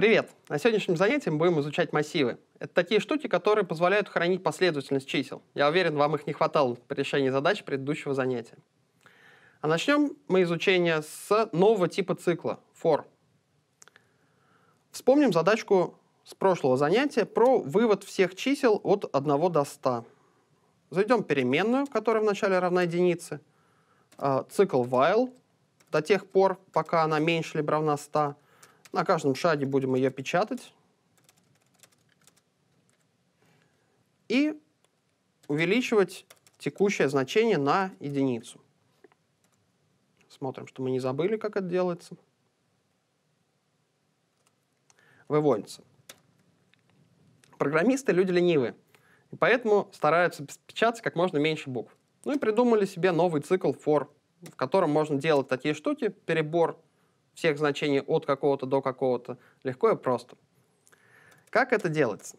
Привет! На сегодняшнем занятии мы будем изучать массивы. Это такие штуки, которые позволяют хранить последовательность чисел. Я уверен, вам их не хватало при решении задач предыдущего занятия. А начнем мы изучение с нового типа цикла — for. Вспомним задачку с прошлого занятия про вывод всех чисел от 1 до 100. Зайдем переменную, которая вначале равна единице, а, цикл while до тех пор, пока она меньше либо равна 100 — на каждом шаге будем ее печатать. И увеличивать текущее значение на единицу. Смотрим, что мы не забыли, как это делается. Выводится. Программисты люди ленивые, и поэтому стараются печатать как можно меньше букв. Ну и придумали себе новый цикл for, в котором можно делать такие штуки, перебор всех значений от какого-то до какого-то. Легко и просто. Как это делается?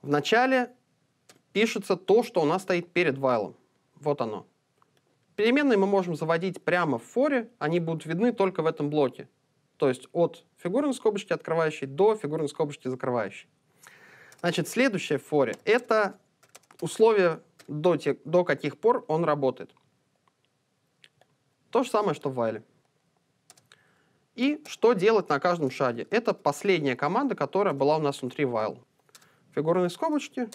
Вначале пишется то, что у нас стоит перед вайлом. Вот оно. Переменные мы можем заводить прямо в форе, они будут видны только в этом блоке. То есть от фигурной скобочки открывающей до фигурной скобочки закрывающей. Значит, следующее в форе — это условие до, тех, до каких пор он работает. То же самое, что в вайле. И что делать на каждом шаге? Это последняя команда, которая была у нас внутри while. Фигурные скобочки.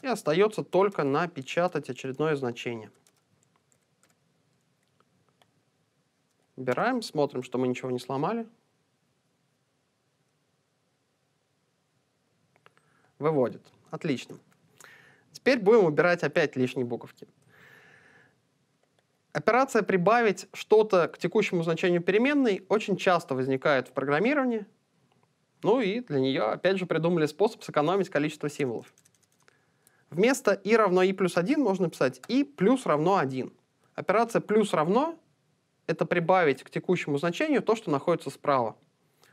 И остается только напечатать очередное значение. Убираем, смотрим, что мы ничего не сломали. Выводит. Отлично. Теперь будем убирать опять лишние буковки. Операция «прибавить что-то к текущему значению переменной» очень часто возникает в программировании, ну и для нее, опять же, придумали способ сэкономить количество символов. Вместо i равно i плюс 1 можно писать i плюс равно 1. Операция «плюс равно» — это прибавить к текущему значению то, что находится справа.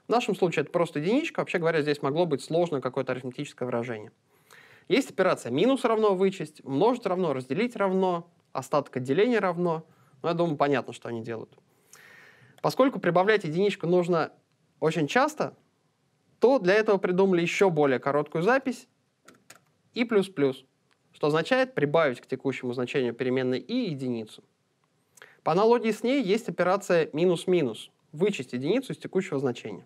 В нашем случае это просто единичка, вообще говоря, здесь могло быть сложное какое-то арифметическое выражение. Есть операция «минус равно вычесть», «умножить равно», «разделить равно», остатка деления равно. но я думаю, понятно, что они делают. Поскольку прибавлять единичку нужно очень часто, то для этого придумали еще более короткую запись и плюс-плюс, что означает прибавить к текущему значению переменной и единицу. По аналогии с ней есть операция минус-минус, вычесть единицу из текущего значения.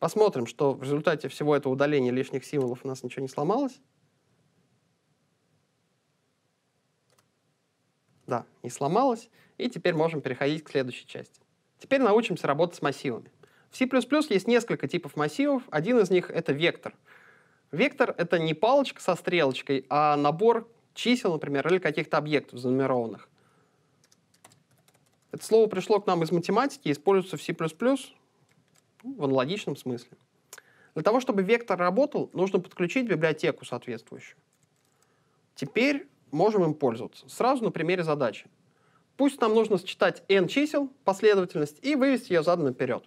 Посмотрим, что в результате всего этого удаления лишних символов у нас ничего не сломалось. Да, не сломалась, И теперь можем переходить к следующей части. Теперь научимся работать с массивами. В C++ есть несколько типов массивов. Один из них — это вектор. Вектор — это не палочка со стрелочкой, а набор чисел, например, или каких-то объектов занумерованных. Это слово пришло к нам из математики и используется в C++ в аналогичном смысле. Для того, чтобы вектор работал, нужно подключить библиотеку соответствующую. Теперь можем им пользоваться. Сразу на примере задачи. Пусть нам нужно считать n чисел, последовательность, и вывести ее задом наперед.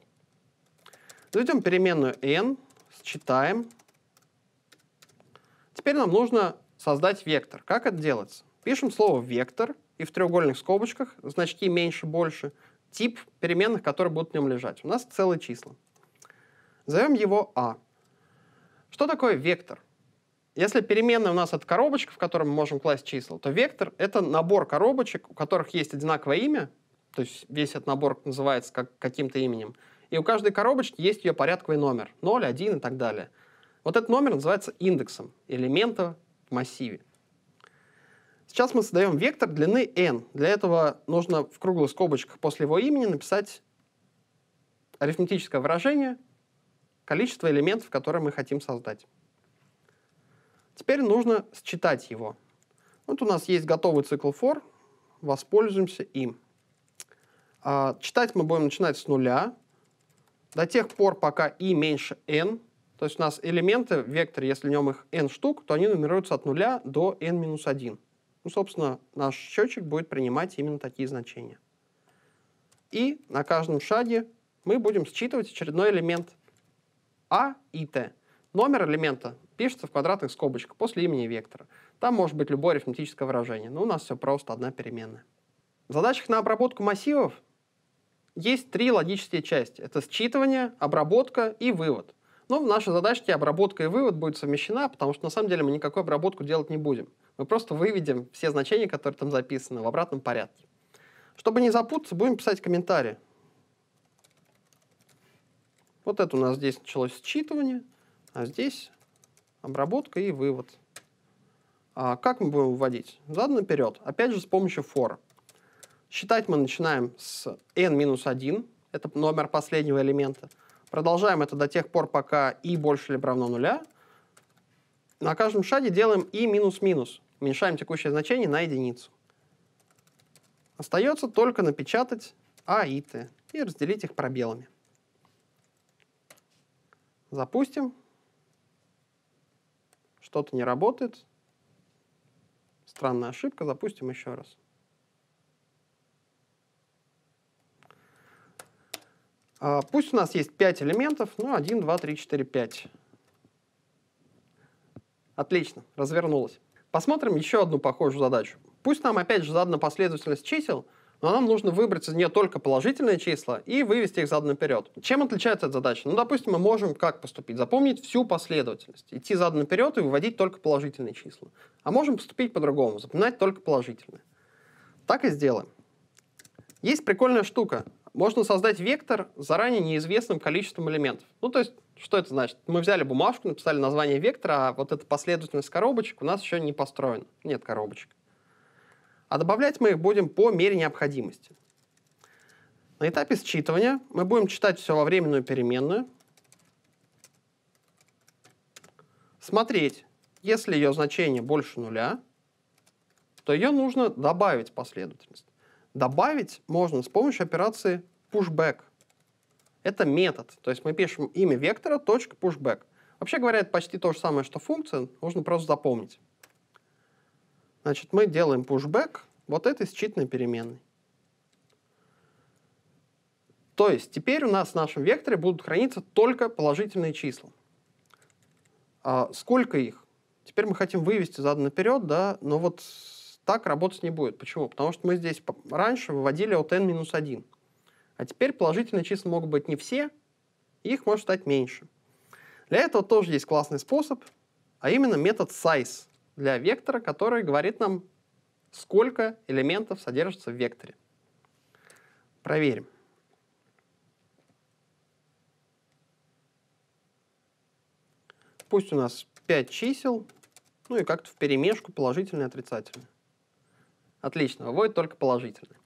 Заведем переменную n, считаем. Теперь нам нужно создать вектор. Как это делается? Пишем слово «вектор» и в треугольных скобочках значки меньше, больше, тип переменных, которые будут в нем лежать. У нас целые числа. Зовем его a. «а». Что такое вектор? Если переменная у нас это коробочка, в которой мы можем класть числа, то вектор — это набор коробочек, у которых есть одинаковое имя, то есть весь этот набор называется как, каким-то именем, и у каждой коробочки есть ее порядковый номер — 0, 1 и так далее. Вот этот номер называется индексом элемента в массиве. Сейчас мы создаем вектор длины n. Для этого нужно в круглых скобочках после его имени написать арифметическое выражение количество элементов, которые мы хотим создать. Теперь нужно считать его. Вот у нас есть готовый цикл for, воспользуемся им. А, читать мы будем начинать с нуля, до тех пор, пока i меньше n, то есть у нас элементы вектор, если в нем их n штук, то они нумеруются от нуля до n-1. Ну, собственно, наш счетчик будет принимать именно такие значения. И на каждом шаге мы будем считывать очередной элемент a и t. Номер элемента пишется в квадратных скобочках после имени вектора. Там может быть любое арифметическое выражение, но у нас все просто, одна переменная. В задачах на обработку массивов есть три логические части. Это считывание, обработка и вывод. Но в нашей задачке обработка и вывод будет совмещена, потому что на самом деле мы никакую обработку делать не будем. Мы просто выведем все значения, которые там записаны, в обратном порядке. Чтобы не запутаться, будем писать комментарии. Вот это у нас здесь началось считывание, а здесь обработка и вывод. А как мы будем выводить? Зад наперед. Опять же с помощью for. Считать мы начинаем с n-1, это номер последнего элемента. Продолжаем это до тех пор, пока i больше либо равно нуля. На каждом шаге делаем i минус-минус. Уменьшаем текущее значение на единицу. Остается только напечатать a а и t и разделить их пробелами. Запустим что-то не работает. Странная ошибка, запустим еще раз. А, пусть у нас есть 5 элементов, ну 1, 2, 3, 4, 5. Отлично, развернулось. Посмотрим еще одну похожую задачу. Пусть нам опять же задана последовательность чисел, но нам нужно выбрать из нее только положительные числа и вывести их задом наперед. Чем отличается эта задача? Ну, допустим, мы можем как поступить? Запомнить всю последовательность, идти задом наперед и выводить только положительные числа. А можем поступить по-другому, запоминать только положительные. Так и сделаем. Есть прикольная штука. Можно создать вектор с заранее неизвестным количеством элементов. Ну, то есть, что это значит? Мы взяли бумажку, написали название вектора, а вот эта последовательность коробочек у нас еще не построена. Нет коробочек а добавлять мы их будем по мере необходимости. На этапе считывания мы будем читать все во временную переменную, смотреть, если ее значение больше нуля, то ее нужно добавить в последовательность. Добавить можно с помощью операции pushback. Это метод, то есть мы пишем имя вектора, pushback. Вообще говоря, это почти то же самое, что функция, нужно просто запомнить. Значит, мы делаем пушбэк вот этой считанной переменной. То есть теперь у нас в нашем векторе будут храниться только положительные числа. А сколько их? Теперь мы хотим вывести задан наперед, да, но вот так работать не будет. Почему? Потому что мы здесь раньше выводили от n-1. А теперь положительные числа могут быть не все, их может стать меньше. Для этого тоже есть классный способ, а именно метод size для вектора, который говорит нам, сколько элементов содержится в векторе. Проверим. Пусть у нас 5 чисел, ну и как-то в перемешку положительные и отрицательные. Отлично, выводит только положительные.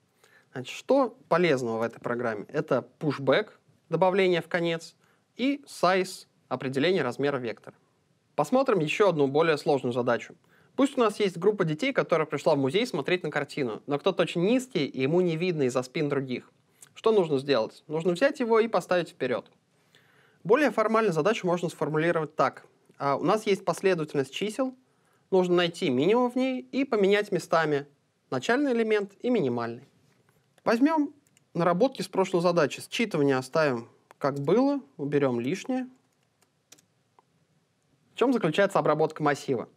Значит, что полезного в этой программе? Это pushback, добавление в конец, и size, определение размера вектора. Посмотрим еще одну более сложную задачу. Пусть у нас есть группа детей, которая пришла в музей смотреть на картину, но кто-то очень низкий, и ему не видно из-за спин других. Что нужно сделать? Нужно взять его и поставить вперед. Более формально задачу можно сформулировать так. А у нас есть последовательность чисел, нужно найти минимум в ней и поменять местами начальный элемент и минимальный. Возьмем наработки с прошлой задачи, считывание оставим как было, уберем лишнее, в чем заключается обработка массива?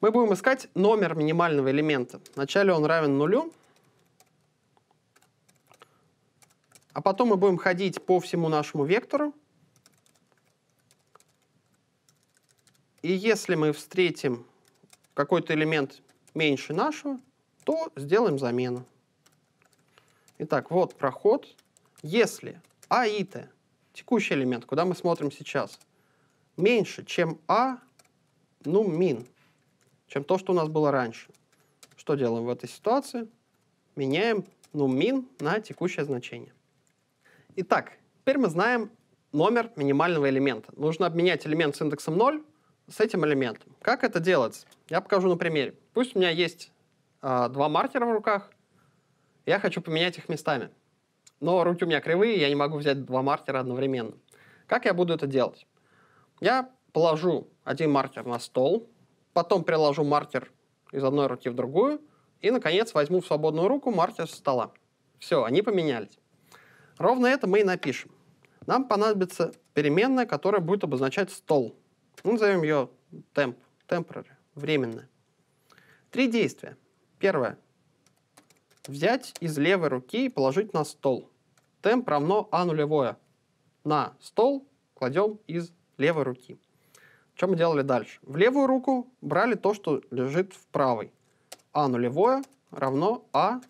Мы будем искать номер минимального элемента. Вначале он равен нулю, а потом мы будем ходить по всему нашему вектору. И если мы встретим какой-то элемент меньше нашего, то сделаем замену. Итак, вот проход. Если а и т. текущий элемент, куда мы смотрим сейчас, меньше, чем А, ну, мин, чем то, что у нас было раньше. Что делаем в этой ситуации? Меняем ну, мин на текущее значение. Итак, теперь мы знаем номер минимального элемента. Нужно обменять элемент с индексом 0 с этим элементом. Как это делается? Я покажу на примере. Пусть у меня есть э, два маркера в руках, я хочу поменять их местами. Но руки у меня кривые, я не могу взять два маркера одновременно. Как я буду это делать? Я положу один маркер на стол, потом приложу маркер из одной руки в другую, и, наконец, возьму в свободную руку маркер со стола. Все, они поменялись. Ровно это мы и напишем. Нам понадобится переменная, которая будет обозначать стол. Мы назовем ее temp, temporary, временная. Три действия. Первое. Взять из левой руки и положить на стол. Темп равно А нулевое. На стол кладем из левой руки. Что мы делали дальше? В левую руку брали то, что лежит в правой. А нулевое равно А,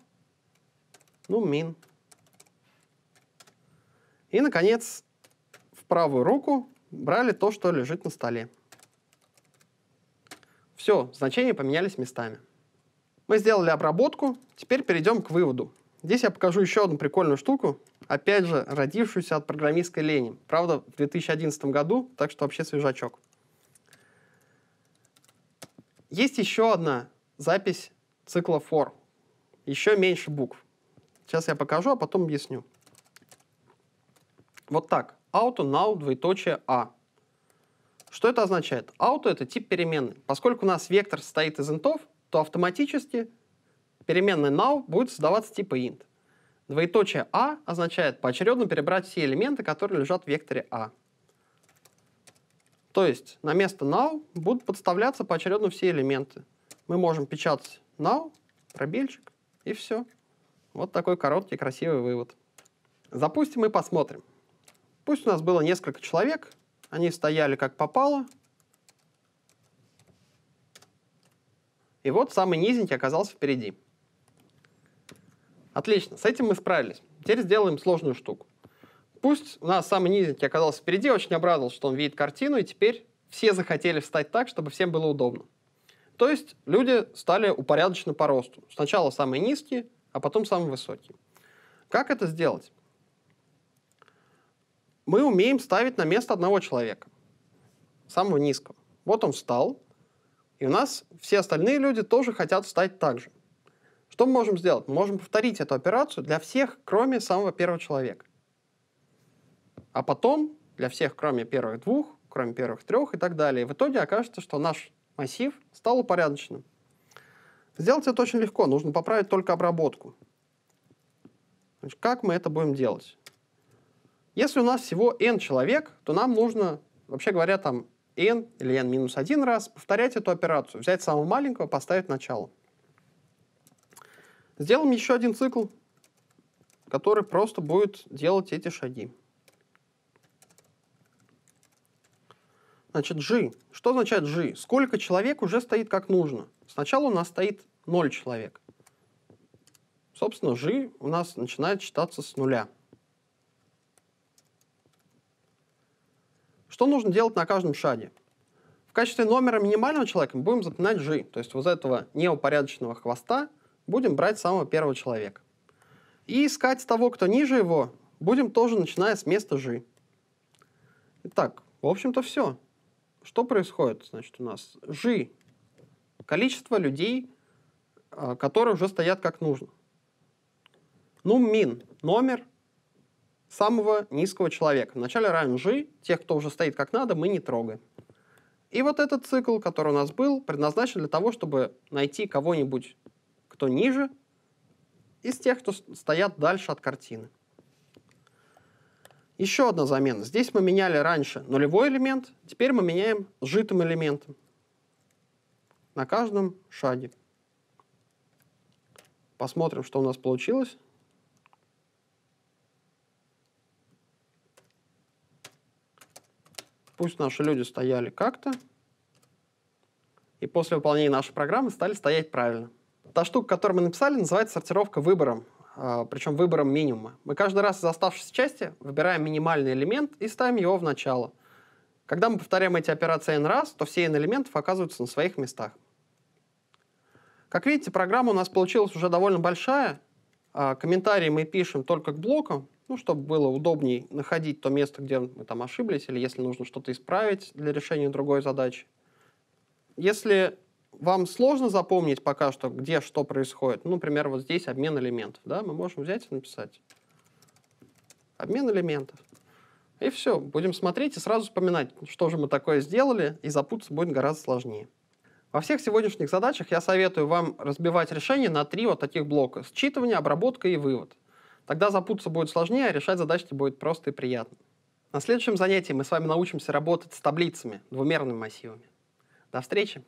ну, мин. И, наконец, в правую руку брали то, что лежит на столе. Все, значения поменялись местами. Мы сделали обработку, теперь перейдем к выводу. Здесь я покажу еще одну прикольную штуку, опять же, родившуюся от программистской лени. Правда, в 2011 году, так что вообще свежачок. Есть еще одна запись цикла for. Еще меньше букв. Сейчас я покажу, а потом объясню. Вот так. Auto now двоеточие a. Что это означает? Auto — это тип переменной. Поскольку у нас вектор состоит из интов, то автоматически Переменная now будет создаваться типа int. Двоеточие a означает поочередно перебрать все элементы, которые лежат в векторе a. То есть на место now будут подставляться поочередно все элементы. Мы можем печатать now, пробельчик, и все. Вот такой короткий красивый вывод. Запустим и посмотрим. Пусть у нас было несколько человек, они стояли как попало. И вот самый низенький оказался впереди. Отлично, с этим мы справились. Теперь сделаем сложную штуку. Пусть у нас самый низенький оказался впереди, очень обрадовался, что он видит картину, и теперь все захотели встать так, чтобы всем было удобно. То есть люди стали упорядочены по росту. Сначала самые низкие, а потом самые высокие. Как это сделать? Мы умеем ставить на место одного человека, самого низкого. Вот он встал, и у нас все остальные люди тоже хотят встать так же. Что мы можем сделать? Мы можем повторить эту операцию для всех, кроме самого первого человека. А потом для всех, кроме первых двух, кроме первых трех и так далее. И в итоге окажется, что наш массив стал упорядоченным. Сделать это очень легко, нужно поправить только обработку. Значит, как мы это будем делать? Если у нас всего n человек, то нам нужно, вообще говоря, там n или n-1 раз повторять эту операцию, взять самого маленького, поставить начало. Сделаем еще один цикл, который просто будет делать эти шаги. Значит, G. Что означает G? Сколько человек уже стоит как нужно? Сначала у нас стоит 0 человек. Собственно, G у нас начинает считаться с нуля. Что нужно делать на каждом шаге? В качестве номера минимального человека мы будем запоминать G, то есть вот этого неупорядоченного хвоста будем брать самого первого человека. И искать того, кто ниже его, будем тоже начиная с места G. Итак, в общем-то все. Что происходит? Значит, у нас G – количество людей, а, которые уже стоят как нужно. Ну, мин – номер самого низкого человека. Вначале равен G, тех, кто уже стоит как надо, мы не трогаем. И вот этот цикл, который у нас был, предназначен для того, чтобы найти кого-нибудь кто ниже, из тех, кто стоят дальше от картины. Еще одна замена. Здесь мы меняли раньше нулевой элемент, теперь мы меняем сжитым элементом на каждом шаге. Посмотрим, что у нас получилось. Пусть наши люди стояли как-то, и после выполнения нашей программы стали стоять правильно. Та штука, которую мы написали, называется сортировка выбором, а, причем выбором минимума. Мы каждый раз из оставшейся части выбираем минимальный элемент и ставим его в начало. Когда мы повторяем эти операции n раз, то все n элементов оказываются на своих местах. Как видите, программа у нас получилась уже довольно большая. А, комментарии мы пишем только к блокам, ну, чтобы было удобнее находить то место, где мы там ошиблись, или если нужно что-то исправить для решения другой задачи. Если вам сложно запомнить пока что, где что происходит. Ну, например, вот здесь обмен элементов. Да? Мы можем взять и написать обмен элементов. И все, будем смотреть и сразу вспоминать, что же мы такое сделали, и запутаться будет гораздо сложнее. Во всех сегодняшних задачах я советую вам разбивать решение на три вот таких блока. Считывание, обработка и вывод. Тогда запутаться будет сложнее, а решать задачки будет просто и приятно. На следующем занятии мы с вами научимся работать с таблицами, двумерными массивами. До встречи!